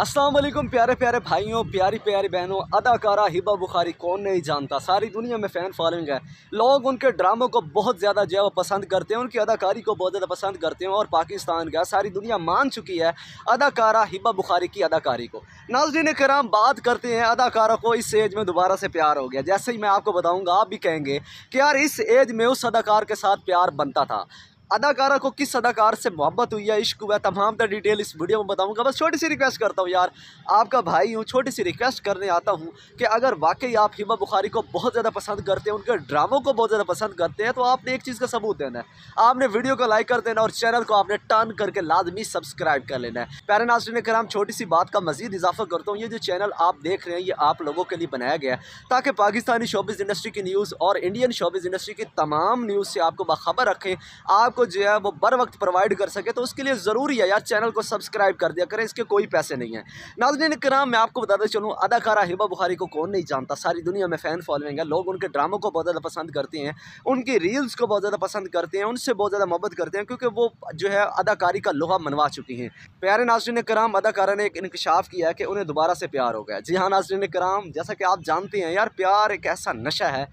अस्सलाम वालेकुम प्यारे प्यारे भाइयों प्यारी प्यारी बहनों अदाकारा हिबा बुखारी कौन नहीं जानता सारी दुनिया में फ़ैन फॉलोइंग है लोग उनके ड्रामों को बहुत ज़्यादा जो है वो पसंद करते हैं उनकी अदाकारी को बहुत ज़्यादा पसंद करते हैं और पाकिस्तान का सारी दुनिया मान चुकी है अदाकारा हिबा बुखारी की अदाकारी को नाजरीन कराम बात करते हैं अदाकारा को इस एज में दोबारा से प्यार हो गया जैसे ही मैं आपको बताऊँगा आप भी कहेंगे कि यार इस एज में उस अदाकार के साथ प्यार बनता था अदाकारा को किस अदाकार से मोहब्बत हुई है इश्क हुआ तमाम तर डिटेल इस वीडियो में बताऊंगा बस छोटी सी रिक्वेस्ट करता हूँ यार आपका भाई हूँ छोटी सी रिक्वेस्ट करने आता हूँ कि अगर वाकई आप हिमा बुखारी को बहुत ज़्यादा पसंद करते हैं उनके ड्रामों को बहुत ज़्यादा पसंद करते हैं तो आपने एक चीज़ का सबूत देना है आपने वीडियो को लाइक कर देना और चैनल को आपने टर्न करके लाजमी सब्सक्राइब कर लेना है पैरा ने कराम छोटी सी बात का मजीद इजाफा करता हूँ ये जो चैनल आप देख रहे हैं ये आप लोगों के लिए बनाया गया है ताकि पाकिस्तानी शोबिस इंडस्ट्री की न्यूज़ और इंडियन शोबिस इंडस्ट्री की तमाम न्यूज़ से आपको बाखबर रखें आपको आपको जो है वो बर वक्त प्रोवाइड कर सके तो उसके लिए ज़रूरी है यार चैनल को सब्सक्राइब कर दिया करें इसके कोई पैसे नहीं है नाजरीन कराम मैं आपको बताते चलूँ अदाकारा हिबा बुखारी को कौन नहीं जानता सारी दुनिया में फ़ैन फॉलोइंग है लोग उनके ड्रामों को बहुत ज़्यादा पसंद करते हैं उनकी रील्स को बहुत ज़्यादा पसंद करते हैं उनसे बहुत ज़्यादा मोहब्बत करते हैं क्योंकि वो जो है अदाकारी का लोहा मनवा चुकी हैं प्यारे नाजरीन कराम अदाकारा ने एक इंकशाफ किया है कि उन्हें दोबारा से प्यार हो गया जी हाँ नाजरीन कराम जैसा कि आप जानते हैं यार प्यार एक ऐसा नशा है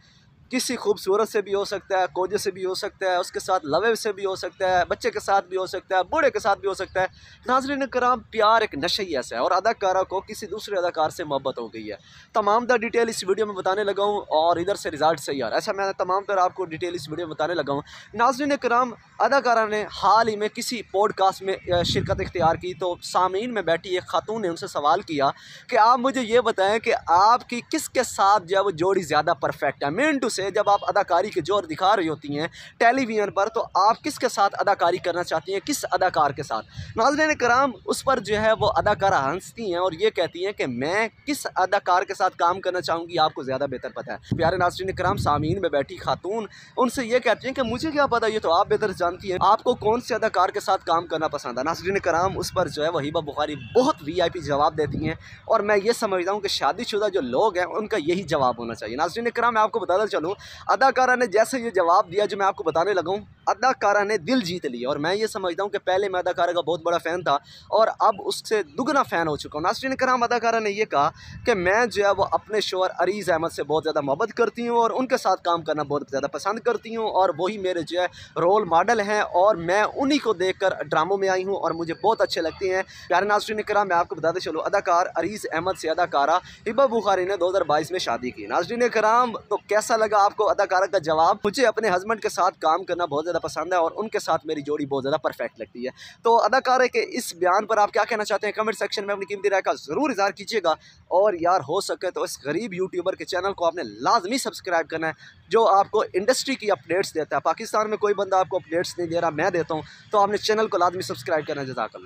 किसी खूबसूरत से भी हो सकता है कोजे से भी हो सकता है उसके साथ लवे से भी हो सकता है बच्चे के साथ भी हो सकता है बूढ़े के साथ भी हो सकता है नाजरन कराम प्यार एक नशे ही ऐसा है और अदाकारा को किसी दूसरे अदाकार से मोहब्बत हो गई है तमाम तर डिटेल इस वीडियो में बताने लगा हूँ और इधर से रिज़ल्ट सही आ रहा है ऐसा मैं तमाम तरह आपको डिटेल इस वीडियो में बताने लगा हूँ नाजरीन कराम अदाकारा ने हाल ही में किसी पॉडकास्ट में शिरकत इख्तियार की तो सामीन में बैठी एक खातून ने उनसे सवाल किया कि आप मुझे ये बताएँ कि आपकी किसके साथ जो है वो जोड़ी ज़्यादा परफेक्ट है मेन टू से जब आप अदाकारी के जोर दिखा रही होती हैं टेलीविज़न पर तो आप किसके साथ अदाकारी करना चाहती हैं किस अदाकार के साथ नाजरन कराम उस पर जो है वो अदाकारा हंसती हैं और ये कहती हैं कि मैं किस अदाकार के साथ काम करना चाहूँगी आपको ज़्यादा बेहतर पता है प्यारे नाजरन कराम सामीन में बैठी खातून उनसे ये कहती हैं कि मुझे क्या पता ये तो आप बेहतर जानती हैं आपको कौन से अदाकार के साथ काम करना पसंद है नासरीन कराम उस पर जो है वो बुखारी बहुत वी जवाब देती हैं और मैं ये समझता हूँ कि शादीशुदा जो लोग हैं उनका यही जवाब होना चाहिए नाजरन कराम मैं आपको बताता चलूँ दो अदाकारा ने जैसे ये जवाब दिया जो मैं आपको बताने लगा हूँ अदाकारा ने दिल जीत लिया और मैं ये समझता हूँ कि पहले मैं अदाकारा का बहुत बड़ा फ़ैन था और अब उससे दुगना फ़ैन हो चुका हूँ नासरीन कराम अदाकारा ने यह कहा कि मैं जो है वो अपने शोर अरीज़ अहमद से बहुत ज़्यादा मोहब्बत करती हूँ और उनके साथ काम करना बहुत ज़्यादा पसंद करती हूँ और वही मेरे जो है रोल मॉडल हैं और मैं उन्हीं को देख कर ड्रामों में आई हूँ और मुझे बहुत अच्छे लगते हैं प्यारे नासरीन कराम मैं आपको बताते चलूँ अदाकार अरीज़ अहमद से अदाकारा हिबा बुखारी ने दो में शादी की नासरीन कराम तो कैसा लगा आपको अदाकारा का जवाब मुझे अपने हस्बैंड के साथ काम करना बहुत ज़्यादा ज़्यादा पसंद है और उनके साथ मेरी जोड़ी बहुत ज़्यादा परफेक्ट लगती है तो अदाकार के इस बयान पर आप क्या कहना चाहते हैं कमेंट सेक्शन में अपनी कीमती राय का ज़रूर इजहार कीजिएगा और यार हो सके तो इस गरीब यूट्यूबर के चैनल को आपने लाजमी सब्सक्राइब करना है जो आपको इंडस्ट्री की अपडेट्स देता है पाकिस्तान में कोई बंदा आपको अपडेट्स नहीं दे रहा मैं देता हूँ तो आपने चैनल को लाजमी सब्सक्राइब करना जजाकल